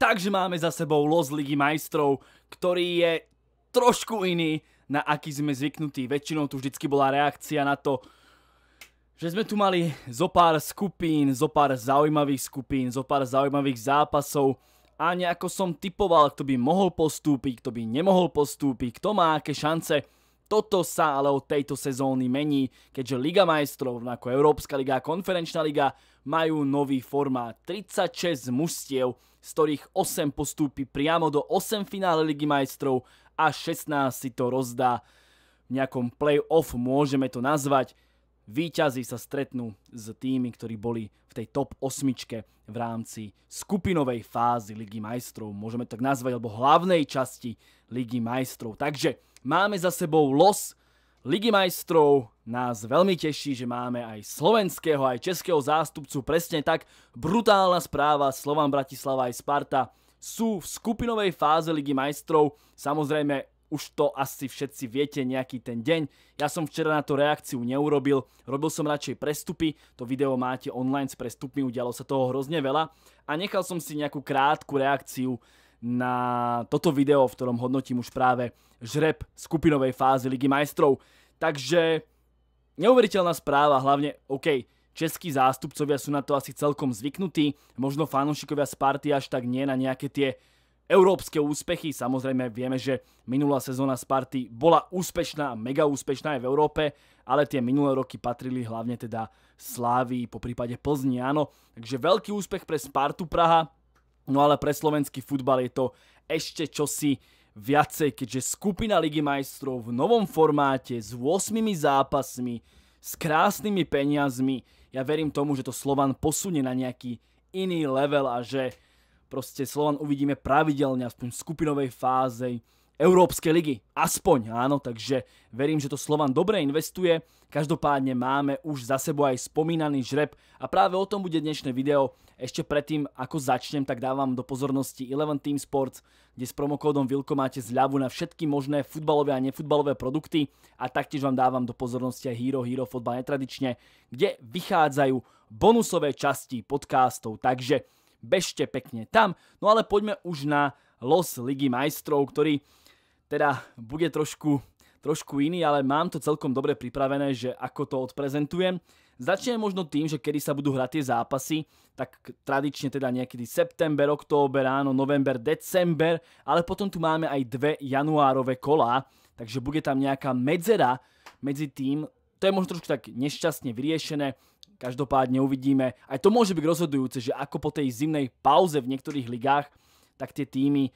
Takže máme za sebou los Ligy majstrov, ktorý je trošku iný, na aký sme zvyknutí. Väčšinou tu vždycky bola reakcia na to, že sme tu mali zo pár skupín, zo pár zaujímavých skupín, zo pár zaujímavých zápasov a nejako som typoval, kto by mohol postúpiť, kto by nemohol postúpiť, kto má aké šance. Toto sa ale od tejto sezóny mení, keďže Liga majstrov, ako Európska liga a Konferenčná liga majú nový formát. 36 mustiev, z ktorých 8 postúpi priamo do 8 finále Ligy majstrov a 16 si to rozdá v nejakom play-off, môžeme to nazvať. Výťazí sa stretnú s tými, ktorí boli v tej top osmičke v rámci skupinovej fázy Ligy majstrov. Môžeme to tak nazvať, alebo hlavnej časti Ligy majstrov. Takže máme za sebou los Ligy majstrov. Nás veľmi teší, že máme aj slovenského, aj českého zástupcu. Presne tak, brutálna správa. Slovan Bratislava aj Sparta sú v skupinovej fáze Ligy majstrov. Samozrejme, už to asi všetci viete nejaký ten deň. Ja som včera na to reakciu neurobil, robil som radšej prestupy, to video máte online s prestupmi, udialo sa toho hrozne veľa a nechal som si nejakú krátku reakciu na toto video, v ktorom hodnotím už práve žreb skupinovej fázy Ligy majstrov. Takže neuveriteľná správa, hlavne, OK, českí zástupcovia sú na to asi celkom zvyknutí, možno fanúšikovia party až tak nie na nejaké tie európske úspechy. Samozrejme vieme, že minulá sezóna Sparty bola úspešná, mega úspešná aj v Európe, ale tie minulé roky patrili hlavne teda slávy po prípade Plzni, áno. Takže veľký úspech pre Spartu Praha, no ale pre slovenský futbal je to ešte čosi viacej, keďže skupina Ligy majstrov v novom formáte s 8 zápasmi, s krásnymi peniazmi, ja verím tomu, že to Slovan posunie na nejaký iný level a že proste Slovan uvidíme pravidelne, aspoň v skupinovej fáze Európskej ligy. Aspoň, áno, takže verím, že to Slovan dobre investuje. Každopádne máme už za sebou aj spomínaný žreb a práve o tom bude dnešné video. Ešte predtým, ako začnem, tak dávam do pozornosti Eleven Team Sports, kde s promokódom VILKO máte zľavu na všetky možné futbalové a nefutbalové produkty a taktiež vám dávam do pozornosti aj Hero Hero Fotbal netradične, kde vychádzajú bonusové časti podcastov. Takže bežte pekne tam. No ale poďme už na los Ligy majstrov, ktorý teda bude trošku, trošku iný, ale mám to celkom dobre pripravené, že ako to odprezentujem. Začneme možno tým, že kedy sa budú hrať tie zápasy, tak tradične teda niekedy september, október, áno, november, december, ale potom tu máme aj dve januárové kolá, takže bude tam nejaká medzera medzi tým, to je možno trošku tak nešťastne vyriešené, Každopádne uvidíme. Aj to môže byť rozhodujúce, že ako po tej zimnej pauze v niektorých ligách, tak tie týmy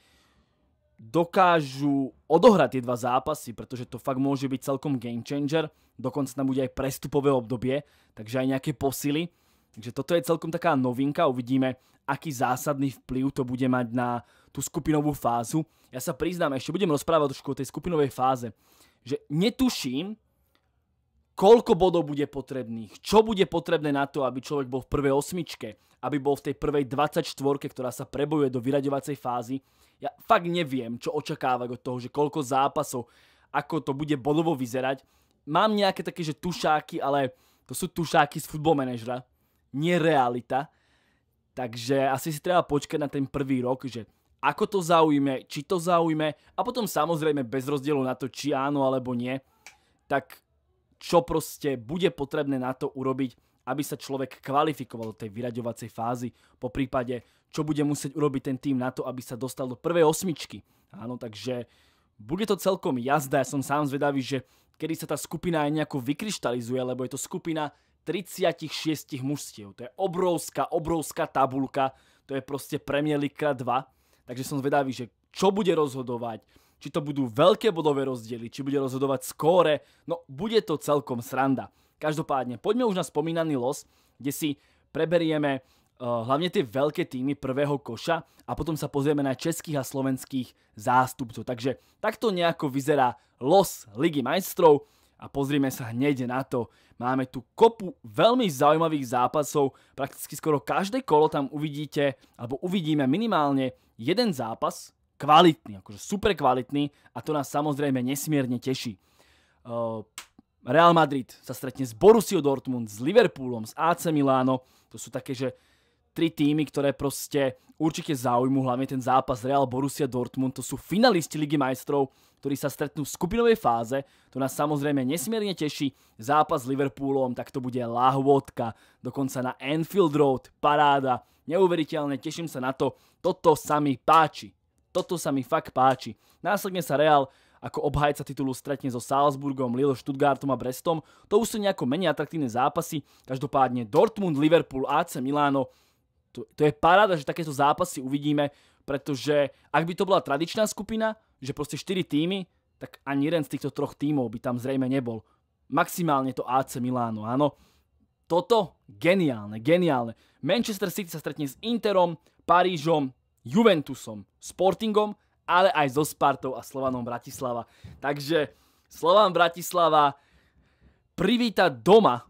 dokážu odohrať tie dva zápasy, pretože to fakt môže byť celkom game changer. Dokonca tam bude aj prestupové obdobie, takže aj nejaké posily. Takže toto je celkom taká novinka, uvidíme, aký zásadný vplyv to bude mať na tú skupinovú fázu. Ja sa priznám, ešte budem rozprávať trošku o tej skupinovej fáze, že netuším, koľko bodov bude potrebných, čo bude potrebné na to, aby človek bol v prvej osmičke, aby bol v tej prvej 24, ktorá sa prebojuje do vyraďovacej fázy. Ja fakt neviem, čo očakávať od toho, že koľko zápasov, ako to bude bodovo vyzerať. Mám nejaké také, že tušáky, ale to sú tušáky z football nie realita. Takže asi si treba počkať na ten prvý rok, že ako to zaujme, či to zaujme a potom samozrejme bez rozdielu na to, či áno alebo nie, tak čo proste bude potrebné na to urobiť, aby sa človek kvalifikoval do tej vyraďovacej fázy, po prípade, čo bude musieť urobiť ten tým na to, aby sa dostal do prvej osmičky. Áno, takže bude to celkom jazda, ja som sám zvedavý, že kedy sa tá skupina aj nejako vykryštalizuje, lebo je to skupina 36 mužstiev. To je obrovská, obrovská tabulka, to je proste Premier League 2, takže som zvedavý, že čo bude rozhodovať, či to budú veľké bodové rozdiely, či bude rozhodovať skóre, no bude to celkom sranda. Každopádne, poďme už na spomínaný los, kde si preberieme eh, hlavne tie veľké týmy prvého koša a potom sa pozrieme na českých a slovenských zástupcov. Takže takto nejako vyzerá los Ligy majstrov a pozrieme sa hneď na to. Máme tu kopu veľmi zaujímavých zápasov, prakticky skoro každé kolo tam uvidíte, alebo uvidíme minimálne jeden zápas, kvalitný, akože super kvalitný a to nás samozrejme nesmierne teší. Uh, Real Madrid sa stretne s Borussia Dortmund, s Liverpoolom, s AC Milano. To sú také, že tri týmy, ktoré proste určite zaujmú, hlavne ten zápas Real Borussia Dortmund. To sú finalisti Ligy majstrov, ktorí sa stretnú v skupinovej fáze. To nás samozrejme nesmierne teší. Zápas s Liverpoolom, tak to bude lahôdka, dokonca na Anfield Road, paráda. Neuveriteľne, teším sa na to. Toto sa mi páči. Toto sa mi fakt páči. Následne sa Real ako obhajca titulu stretne so Salzburgom, Lille, Stuttgartom a Brestom. To už sú nejako menej atraktívne zápasy. Každopádne Dortmund, Liverpool, AC Milano. To, to je paráda, že takéto zápasy uvidíme, pretože ak by to bola tradičná skupina, že proste 4 týmy, tak ani jeden z týchto troch týmov by tam zrejme nebol. Maximálne to AC Milano, áno. Toto geniálne, geniálne. Manchester City sa stretne s Interom, Parížom, Juventusom. Sportingom, ale aj so Spartou a Slovanom Bratislava. Takže Slovan Bratislava privíta doma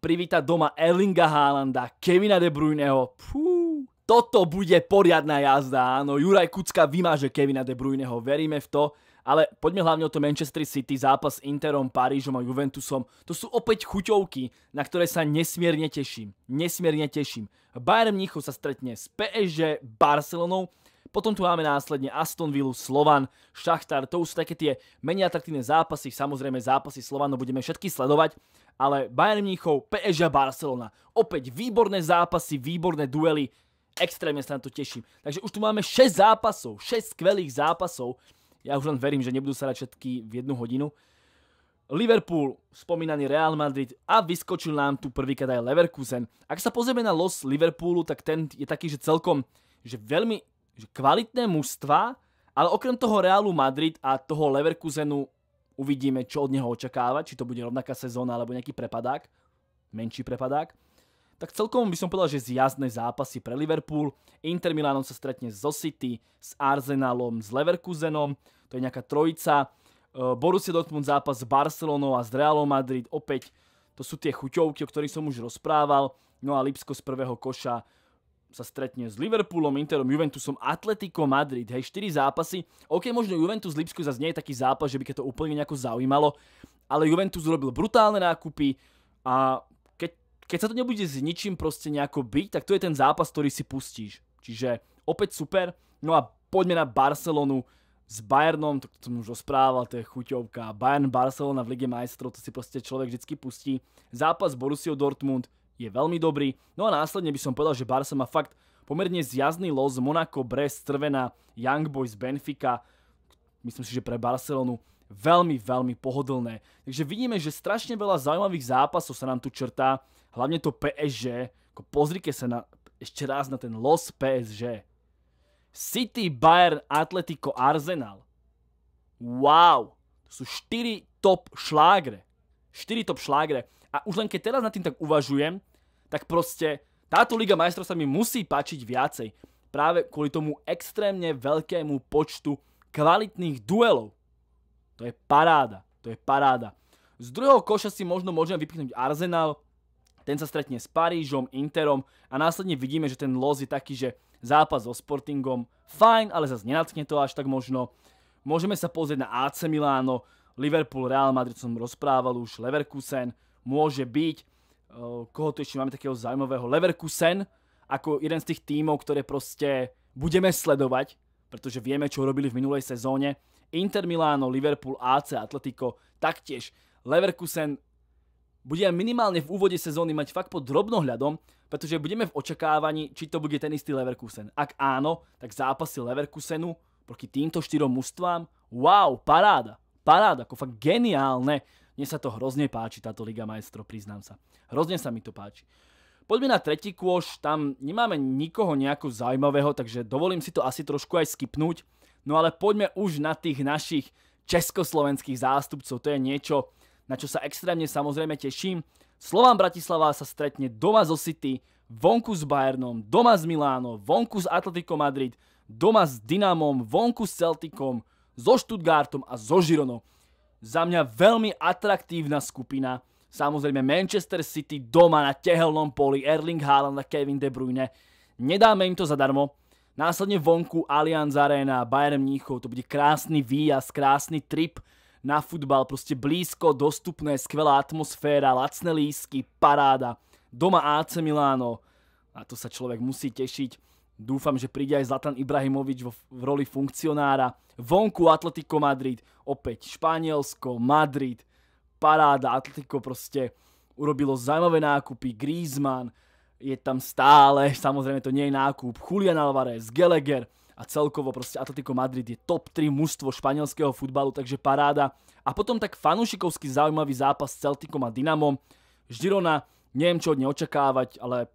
privíta doma Erlinga Haalanda, Kevina De Bruyneho. Pú, toto bude poriadna jazda, áno. Juraj Kucka vymáže Kevina De Bruyneho, veríme v to. Ale poďme hlavne o to Manchester City, zápas s Interom, Parížom a Juventusom. To sú opäť chuťovky, na ktoré sa nesmierne teším. Nesmierne teším. Bayern Mnichov sa stretne s PSG, Barcelonou potom tu máme následne Aston Villa, Slovan, Šachtar, to už sú také tie menej atraktívne zápasy, samozrejme zápasy Slovanu budeme všetky sledovať, ale Bayern Mníchov, PSG Barcelona, opäť výborné zápasy, výborné duely, extrémne sa na to teším. Takže už tu máme 6 zápasov, 6 skvelých zápasov, ja už len verím, že nebudú sa dať všetky v jednu hodinu. Liverpool, spomínaný Real Madrid a vyskočil nám tu prvýkrát aj Leverkusen. Ak sa pozrieme na los Liverpoolu, tak ten je taký, že celkom že veľmi že kvalitné mužstva, ale okrem toho Realu Madrid a toho Leverkusenu uvidíme, čo od neho očakávať, či to bude rovnaká sezóna alebo nejaký prepadák, menší prepadák. Tak celkom by som povedal, že zjazdné zápasy pre Liverpool. Inter Milanom sa stretne so City, s Arsenalom, s Leverkusenom, to je nejaká trojica. E, Borussia Dortmund zápas s Barcelonou a s Realom Madrid, opäť to sú tie chuťovky, o ktorých som už rozprával. No a Lipsko z prvého koša sa stretne s Liverpoolom, Interom, Juventusom, Atletico Madrid. Hej, 4 zápasy. OK, možno Juventus Lipsko zase nie je taký zápas, že by keď to úplne nejako zaujímalo, ale Juventus urobil brutálne nákupy a keď, keď sa to nebude s ničím proste nejako byť, tak to je ten zápas, ktorý si pustíš. Čiže opäť super. No a poďme na Barcelonu s Bayernom, to som už rozprával, to je chuťovka. Bayern Barcelona v Lige majstrov, to si proste človek vždycky pustí. Zápas Borussia Dortmund, je veľmi dobrý. No a následne by som povedal, že Barca má fakt pomerne zjazný los Monaco, Brest, Trvena, Young Boys, Benfica. Myslím si, že pre Barcelonu veľmi, veľmi pohodlné. Takže vidíme, že strašne veľa zaujímavých zápasov sa nám tu črtá, hlavne to PSG. pozrite sa na, ešte raz na ten los PSG. City, Bayern, Atletico, Arsenal. Wow! To sú 4 top šlágre. 4 top šlágre. A už len keď teraz nad tým tak uvažujem, tak proste táto Liga majstrov sa mi musí páčiť viacej. Práve kvôli tomu extrémne veľkému počtu kvalitných duelov. To je paráda. To je paráda. Z druhého koša si možno môžeme vypichnúť Arsenal, ten sa stretne s Parížom, Interom a následne vidíme, že ten los je taký, že zápas so Sportingom fajn, ale zase nenatkne to až tak možno. Môžeme sa pozrieť na AC Milano, Liverpool, Real Madrid som rozprával už, Leverkusen môže byť. Eh, koho tu ešte máme takého zaujímavého, Leverkusen, ako jeden z tých tímov, ktoré proste budeme sledovať, pretože vieme, čo robili v minulej sezóne. Inter Milano, Liverpool, AC, Atletico, taktiež Leverkusen bude minimálne v úvode sezóny mať fakt pod drobnohľadom, pretože budeme v očakávaní, či to bude ten istý Leverkusen. Ak áno, tak zápasy Leverkusenu proti týmto štyrom mužstvám, wow, paráda, paráda, ako fakt geniálne. Mne sa to hrozne páči, táto Liga majstrov, priznám sa. Hrozne sa mi to páči. Poďme na tretí kôš, tam nemáme nikoho nejako zaujímavého, takže dovolím si to asi trošku aj skipnúť. No ale poďme už na tých našich československých zástupcov, to je niečo, na čo sa extrémne samozrejme teším. Slován Bratislava sa stretne doma zo City, vonku s Bayernom, doma s Milánom, vonku s Atletico Madrid, doma s Dynamom, vonku s Celticom, so Stuttgartom a so Žironom za mňa veľmi atraktívna skupina. Samozrejme Manchester City doma na tehelnom poli, Erling Haaland a Kevin De Bruyne. Nedáme im to zadarmo. Následne vonku Allianz Arena, Bayern Mníchov, to bude krásny výjazd, krásny trip na futbal, proste blízko, dostupné, skvelá atmosféra, lacné lísky, paráda. Doma AC Milano, na to sa človek musí tešiť. Dúfam, že príde aj Zlatan Ibrahimovič vo, v roli funkcionára. Vonku Atletico Madrid, opäť Španielsko, Madrid, paráda, Atletico proste urobilo zaujímavé nákupy, Griezmann, je tam stále, samozrejme to nie je nákup, Julian Alvarez, Gallagher a celkovo proste Atletico Madrid je top 3 mužstvo španielského futbalu, takže paráda. A potom tak fanúšikovský zaujímavý zápas s Celticom a Dynamom. Žirona, neviem čo od očakávať, ale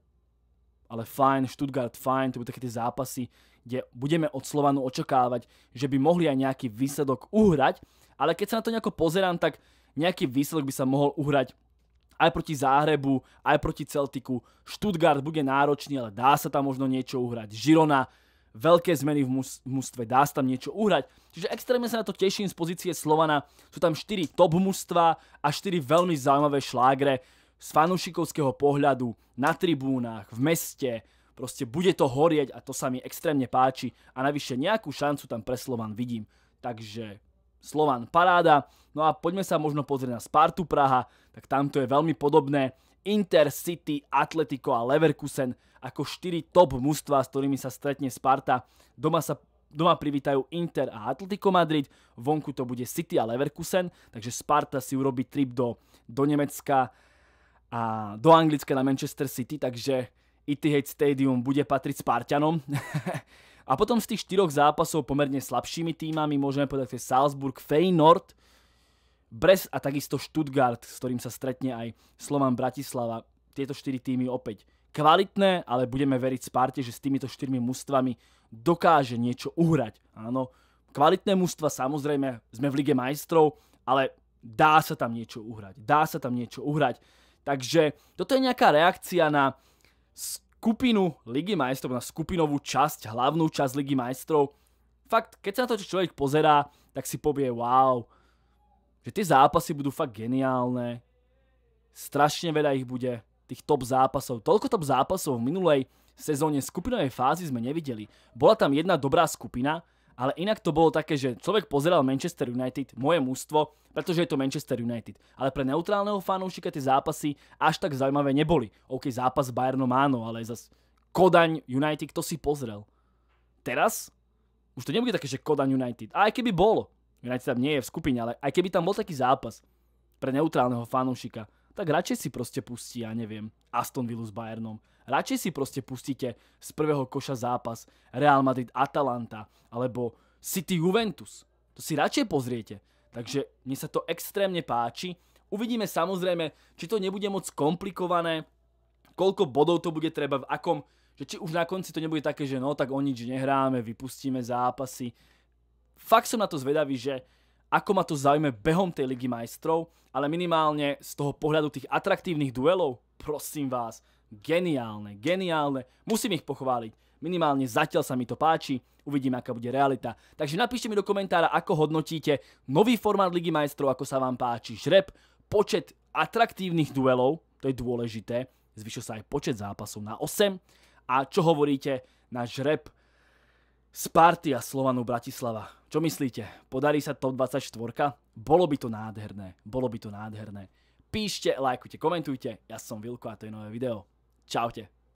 ale fajn, Stuttgart fajn, to budú také tie zápasy, kde budeme od Slovanu očakávať, že by mohli aj nejaký výsledok uhrať, ale keď sa na to nejako pozerám, tak nejaký výsledok by sa mohol uhrať aj proti Záhrebu, aj proti Celtiku. Stuttgart bude náročný, ale dá sa tam možno niečo uhrať. Žirona, veľké zmeny v, mústve, dá sa tam niečo uhrať. Čiže extrémne sa na to teším z pozície Slovana. Sú tam 4 top mústva a 4 veľmi zaujímavé šlágre z fanúšikovského pohľadu na tribúnach, v meste, proste bude to horieť a to sa mi extrémne páči a navyše nejakú šancu tam pre Slovan vidím. Takže Slovan paráda. No a poďme sa možno pozrieť na Spartu Praha, tak tamto je veľmi podobné. Inter City Atletico a Leverkusen ako 4 top mužstva, s ktorými sa stretne Sparta. Doma sa Doma privítajú Inter a Atletico Madrid, vonku to bude City a Leverkusen, takže Sparta si urobí trip do, do Nemecka a do Anglicka na Manchester City, takže Etihad Stadium bude patriť Spartanom. a potom z tých štyroch zápasov pomerne slabšími týmami, môžeme povedať, že Salzburg, Feyenoord, Brest a takisto Stuttgart, s ktorým sa stretne aj Slovan Bratislava. Tieto štyri týmy opäť kvalitné, ale budeme veriť Sparte, že s týmito štyrmi mústvami dokáže niečo uhrať. Áno, kvalitné mužstva samozrejme sme v Lige majstrov, ale dá sa tam niečo uhrať. Dá sa tam niečo uhrať. Takže toto je nejaká reakcia na skupinu Ligy majstrov, na skupinovú časť, hlavnú časť Ligy majstrov. Fakt, keď sa na to človek pozerá, tak si povie wow, že tie zápasy budú fakt geniálne. Strašne veľa ich bude, tých top zápasov. Toľko top zápasov v minulej sezóne skupinovej fázy sme nevideli. Bola tam jedna dobrá skupina, ale inak to bolo také, že človek pozeral Manchester United, moje mužstvo, pretože je to Manchester United. Ale pre neutrálneho fanúšika tie zápasy až tak zaujímavé neboli. OK, zápas Bayernom áno, ale zas Kodaň United, to si pozrel. Teraz už to nebude také, že Kodaň United. A aj keby bolo, United tam nie je v skupine, ale aj keby tam bol taký zápas pre neutrálneho fanúšika, tak radšej si proste pustí, ja neviem, Aston Villa s Bayernom Radšej si proste pustíte z prvého koša zápas Real Madrid Atalanta alebo City Juventus. To si radšej pozriete. Takže mne sa to extrémne páči. Uvidíme samozrejme, či to nebude moc komplikované, koľko bodov to bude treba, v akom, že či už na konci to nebude také, že no tak o nič nehráme, vypustíme zápasy. Fakt som na to zvedavý, že ako ma to zaujme behom tej ligy majstrov, ale minimálne z toho pohľadu tých atraktívnych duelov, prosím vás, geniálne, geniálne. Musím ich pochváliť. Minimálne zatiaľ sa mi to páči. Uvidíme, aká bude realita. Takže napíšte mi do komentára, ako hodnotíte nový formát Ligy majstrov, ako sa vám páči. Žreb, počet atraktívnych duelov, to je dôležité. Zvyšil sa aj počet zápasov na 8. A čo hovoríte na žreb Sparty a Slovanu Bratislava. Čo myslíte? Podarí sa top 24? Bolo by to nádherné. Bolo by to nádherné. Píšte, lajkujte, komentujte. Ja som Vilko a to je nové video. Čaute.